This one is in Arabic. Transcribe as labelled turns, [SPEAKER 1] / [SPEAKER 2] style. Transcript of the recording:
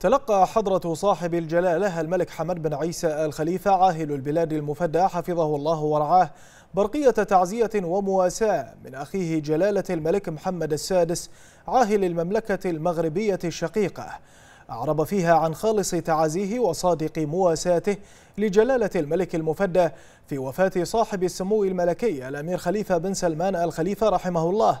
[SPEAKER 1] تلقى حضرة صاحب الجلالة الملك حمد بن عيسى الخليفة عاهل البلاد المفدى حفظه الله ورعاه برقية تعزية ومواساة من أخيه جلالة الملك محمد السادس عاهل المملكة المغربية الشقيقة أعرب فيها عن خالص تعازيه وصادق مواساته لجلالة الملك المفدى في وفاة صاحب السمو الملكي الأمير خليفة بن سلمان الخليفة رحمه الله